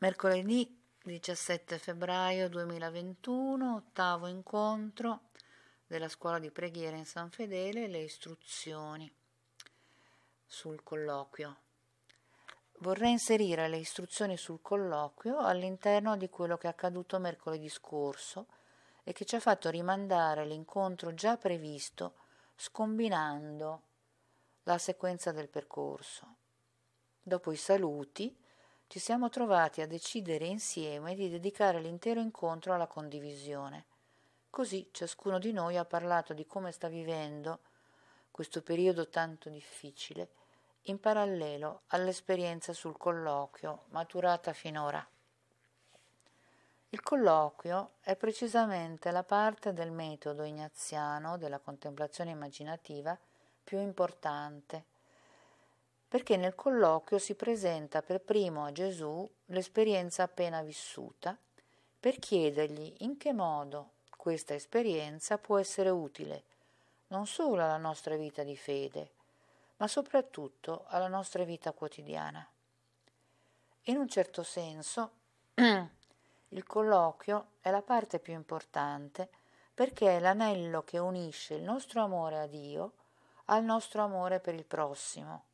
Mercoledì 17 febbraio 2021, ottavo incontro della scuola di preghiera in San Fedele, le istruzioni sul colloquio. Vorrei inserire le istruzioni sul colloquio all'interno di quello che è accaduto mercoledì scorso e che ci ha fatto rimandare l'incontro già previsto scombinando la sequenza del percorso. Dopo i saluti, ci siamo trovati a decidere insieme di dedicare l'intero incontro alla condivisione. Così ciascuno di noi ha parlato di come sta vivendo questo periodo tanto difficile, in parallelo all'esperienza sul colloquio maturata finora. Il colloquio è precisamente la parte del metodo ignaziano della contemplazione immaginativa più importante perché nel colloquio si presenta per primo a Gesù l'esperienza appena vissuta per chiedergli in che modo questa esperienza può essere utile non solo alla nostra vita di fede, ma soprattutto alla nostra vita quotidiana. In un certo senso, il colloquio è la parte più importante perché è l'anello che unisce il nostro amore a Dio al nostro amore per il prossimo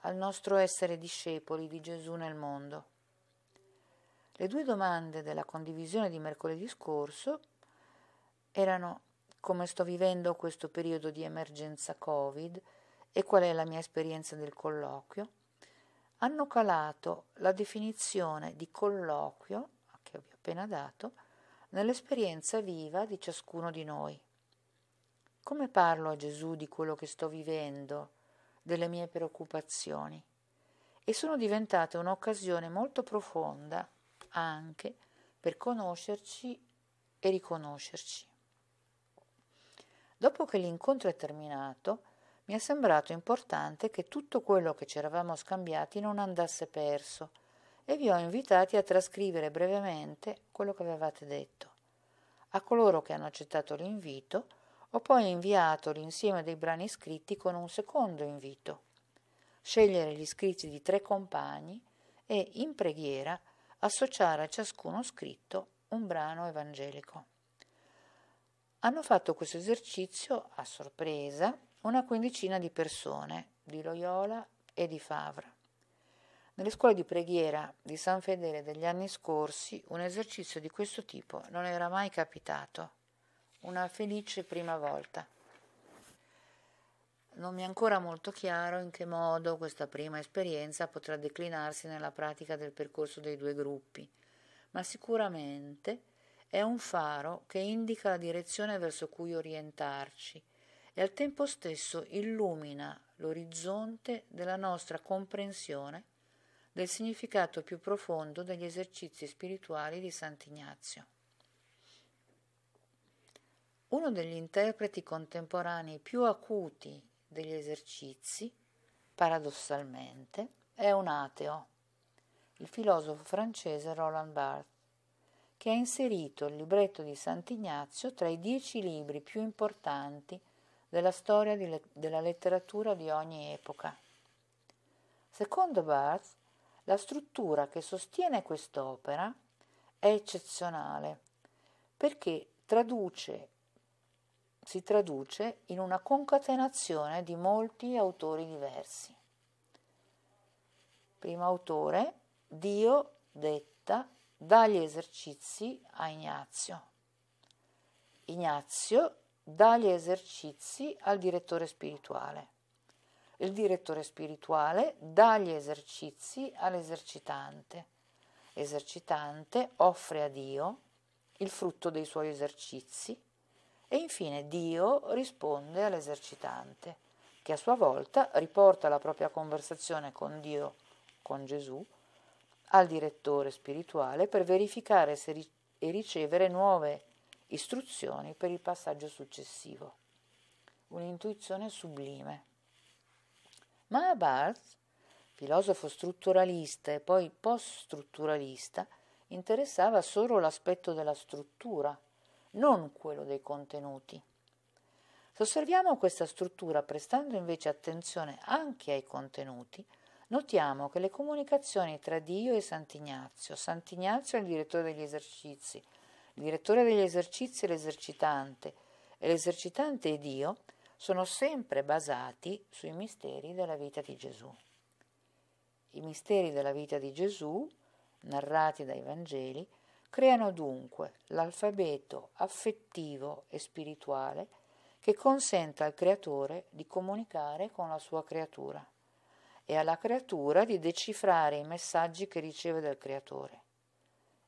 al nostro essere discepoli di Gesù nel mondo. Le due domande della condivisione di mercoledì scorso erano come sto vivendo questo periodo di emergenza Covid e qual è la mia esperienza del colloquio, hanno calato la definizione di colloquio che vi ho appena dato nell'esperienza viva di ciascuno di noi. Come parlo a Gesù di quello che sto vivendo delle mie preoccupazioni e sono diventate un'occasione molto profonda anche per conoscerci e riconoscerci. Dopo che l'incontro è terminato, mi è sembrato importante che tutto quello che ci eravamo scambiati non andasse perso e vi ho invitati a trascrivere brevemente quello che avevate detto. A coloro che hanno accettato l'invito, ho poi inviato l'insieme dei brani scritti con un secondo invito. Scegliere gli scritti di tre compagni e, in preghiera, associare a ciascuno scritto un brano evangelico. Hanno fatto questo esercizio, a sorpresa, una quindicina di persone, di Loyola e di Favra. Nelle scuole di preghiera di San Fedele degli anni scorsi un esercizio di questo tipo non era mai capitato una felice prima volta. Non mi è ancora molto chiaro in che modo questa prima esperienza potrà declinarsi nella pratica del percorso dei due gruppi, ma sicuramente è un faro che indica la direzione verso cui orientarci e al tempo stesso illumina l'orizzonte della nostra comprensione del significato più profondo degli esercizi spirituali di Sant'Ignazio. Uno degli interpreti contemporanei più acuti degli esercizi, paradossalmente, è un ateo, il filosofo francese Roland Barthes, che ha inserito il libretto di Sant'Ignazio tra i dieci libri più importanti della storia le- della letteratura di ogni epoca. Secondo Barthes, la struttura che sostiene quest'opera è eccezionale perché traduce si traduce in una concatenazione di molti autori diversi. Primo autore, Dio detta dagli esercizi a Ignazio. Ignazio dagli esercizi al direttore spirituale. Il direttore spirituale dagli esercizi all'esercitante. Esercitante offre a Dio il frutto dei suoi esercizi e infine Dio risponde all'esercitante, che a sua volta riporta la propria conversazione con Dio, con Gesù, al direttore spirituale per verificare ri- e ricevere nuove istruzioni per il passaggio successivo. Un'intuizione sublime. Ma Barthes, filosofo strutturalista e poi post-strutturalista, interessava solo l'aspetto della struttura – non quello dei contenuti. Se osserviamo questa struttura prestando invece attenzione anche ai contenuti, notiamo che le comunicazioni tra Dio e Sant'Ignazio, Sant'Ignazio è il direttore degli esercizi, il direttore degli esercizi è l'esercitante e l'esercitante e Dio sono sempre basati sui misteri della vita di Gesù. I misteri della vita di Gesù, narrati dai Vangeli, creano dunque l'alfabeto affettivo e spirituale che consente al creatore di comunicare con la sua creatura e alla creatura di decifrare i messaggi che riceve dal creatore.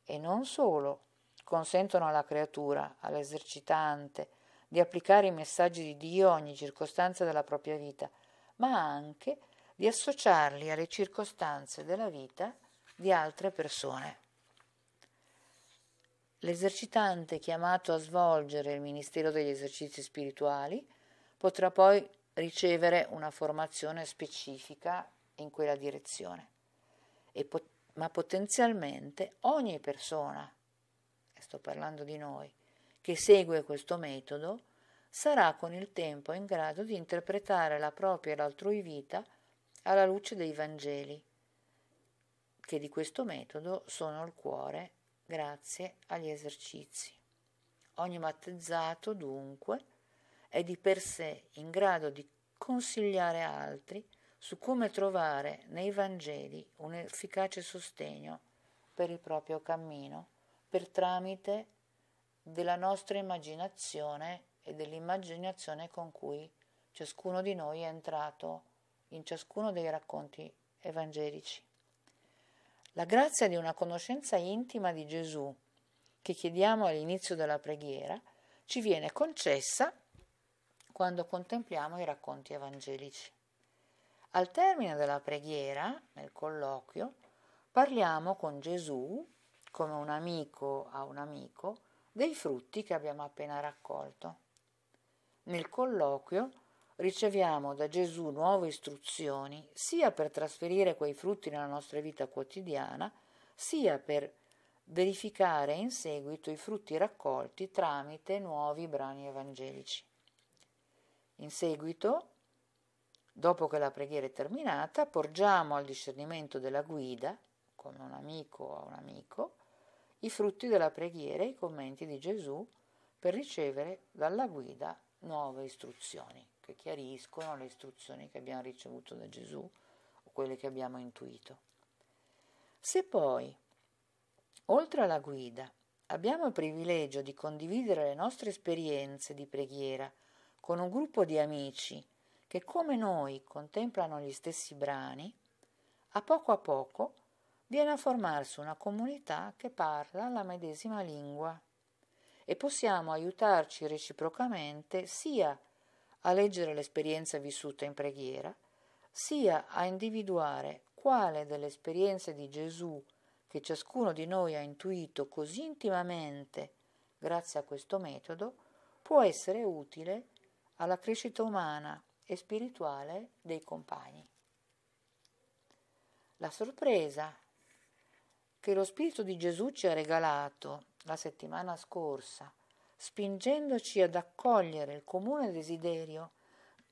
E non solo consentono alla creatura, all'esercitante, di applicare i messaggi di Dio a ogni circostanza della propria vita, ma anche di associarli alle circostanze della vita di altre persone. L'esercitante chiamato a svolgere il Ministero degli esercizi spirituali potrà poi ricevere una formazione specifica in quella direzione, pot- ma potenzialmente ogni persona, e sto parlando di noi, che segue questo metodo, sarà con il tempo in grado di interpretare la propria e l'altrui vita alla luce dei Vangeli, che di questo metodo sono il cuore grazie agli esercizi. Ogni battezzato, dunque, è di per sé in grado di consigliare altri su come trovare nei Vangeli un efficace sostegno per il proprio cammino, per tramite della nostra immaginazione e dell'immaginazione con cui ciascuno di noi è entrato in ciascuno dei racconti evangelici la grazia di una conoscenza intima di Gesù, che chiediamo all'inizio della preghiera, ci viene concessa quando contempliamo i racconti evangelici. Al termine della preghiera, nel colloquio, parliamo con Gesù, come un amico a un amico, dei frutti che abbiamo appena raccolto. Nel colloquio riceviamo da Gesù nuove istruzioni sia per trasferire quei frutti nella nostra vita quotidiana, sia per verificare in seguito i frutti raccolti tramite nuovi brani evangelici. In seguito, dopo che la preghiera è terminata, porgiamo al discernimento della guida, come un amico o un amico, i frutti della preghiera e i commenti di Gesù per ricevere dalla guida nuove istruzioni che chiariscono le istruzioni che abbiamo ricevuto da Gesù o quelle che abbiamo intuito. Se poi, oltre alla guida, abbiamo il privilegio di condividere le nostre esperienze di preghiera con un gruppo di amici che come noi contemplano gli stessi brani, a poco a poco viene a formarsi una comunità che parla la medesima lingua e possiamo aiutarci reciprocamente sia a leggere l'esperienza vissuta in preghiera, sia a individuare quale delle esperienze di Gesù che ciascuno di noi ha intuito così intimamente grazie a questo metodo può essere utile alla crescita umana e spirituale dei compagni. La sorpresa che lo Spirito di Gesù ci ha regalato la settimana scorsa spingendoci ad accogliere il comune desiderio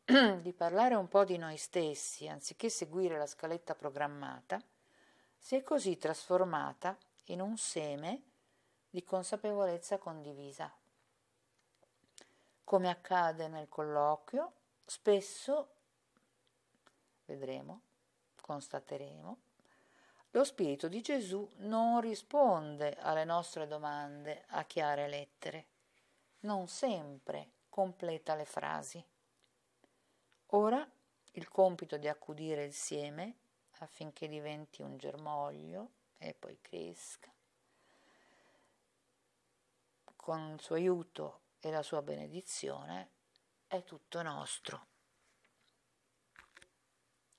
di parlare un po' di noi stessi, anziché seguire la scaletta programmata, si è così trasformata in un seme di consapevolezza condivisa. Come accade nel colloquio, spesso, vedremo, constateremo, lo Spirito di Gesù non risponde alle nostre domande a chiare lettere non sempre completa le frasi. Ora il compito di accudire il seme affinché diventi un germoglio e poi cresca. Con il suo aiuto e la sua benedizione è tutto nostro.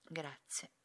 Grazie.